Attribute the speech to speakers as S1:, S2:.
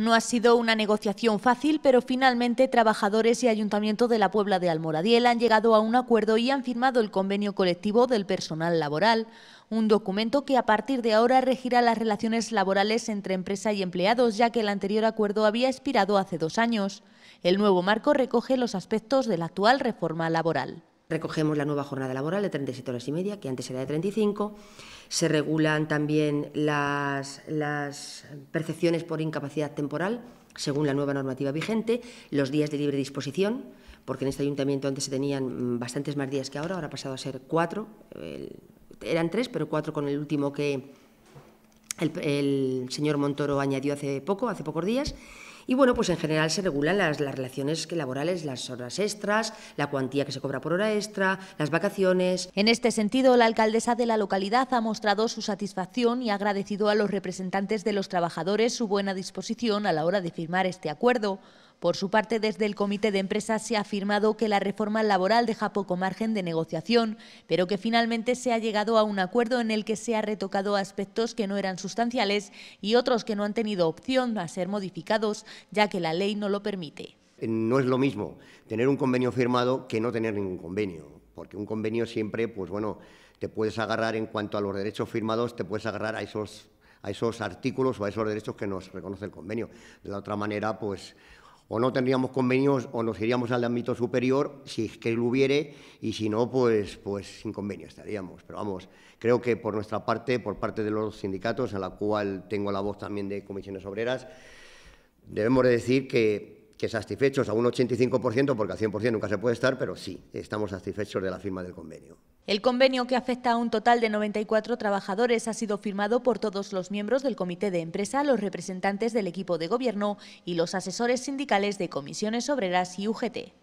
S1: No ha sido una negociación fácil, pero finalmente trabajadores y Ayuntamiento de la Puebla de Almoradiel han llegado a un acuerdo y han firmado el convenio colectivo del personal laboral, un documento que a partir de ahora regirá las relaciones laborales entre empresa y empleados, ya que el anterior acuerdo había expirado hace dos años. El nuevo marco recoge los aspectos
S2: de la actual reforma laboral. Recogemos la nueva jornada laboral de 37 horas y media, que antes era de 35. Se regulan también las, percepciones por incapacidad temporal, según la nueva normativa vigente, los días de libre disposición, porque en este ayuntamiento antes se tenían mm, bastantes más días que ahora, ahora ha pasado a ser cuatro, eran tres, pero cuatro con el último que el, el señor Montoro añadió hace poco, hace pocos días. Y bueno, pues en general se regulan las, relaciones laborales, las horas extras, la cuantía que se cobra por hora extra, las vacaciones. En este sentido, la alcaldesa
S1: de la localidad ha mostrado su satisfacción y ha agradecido a los representantes de los trabajadores su buena disposición a la hora de firmar este acuerdo. Por su parte, desde el Comité de Empresas se ha afirmado que la reforma laboral deja poco margen de negociación, pero que finalmente se ha llegado a un acuerdo en el que se ha retocado aspectos que no eran sustanciales y otros que no han tenido opción a ser modificados, ya que la ley no lo permite.
S3: Eh, no es lo mismo tener un convenio firmado que no tener ningún convenio, porque un convenio siempre, pues bueno, te puedes agarrar en cuanto a los derechos firmados, te puedes agarrar a esos a esos artículos o a esos derechos que nos reconoce el convenio. De la otra manera, pues o no tendríamos convenios o nos iríamos al ámbito superior si es que lo hubiere y si no, pues, pues sin convenio estaríamos. Pero vamos, creo que por nuestra parte, por parte de los sindicatos, a la cual tengo la voz también de comisiones obreras, debemos de decir que que satisfechos a un 85%, porque al 100% nunca se puede estar, pero sí, estamos satisfechos de la firma del convenio.
S1: El convenio, que afecta a un total de 94 trabajadores, ha sido firmado por todos los miembros del comité de empresa, los representantes del equipo de gobierno y los asesores sindicales de comisiones obreras y UGT.